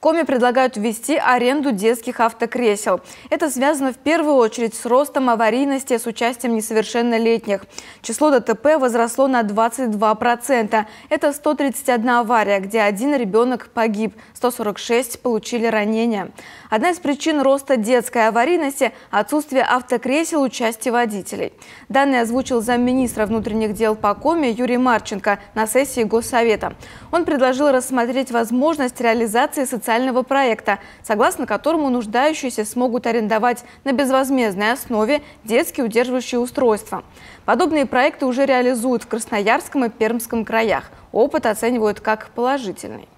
Коми предлагают ввести аренду детских автокресел. Это связано в первую очередь с ростом аварийности с участием несовершеннолетних. Число ДТП возросло на 22%. Это 131 авария, где один ребенок погиб, 146 получили ранения. Одна из причин роста детской аварийности – отсутствие автокресел участия водителей. Данные озвучил замминистра внутренних дел по Коми Юрий Марченко на сессии Госсовета. Он предложил рассмотреть возможность реализации социальных социального проекта, согласно которому нуждающиеся смогут арендовать на безвозмездной основе детские удерживающие устройства. Подобные проекты уже реализуют в Красноярском и Пермском краях. Опыт оценивают как положительный.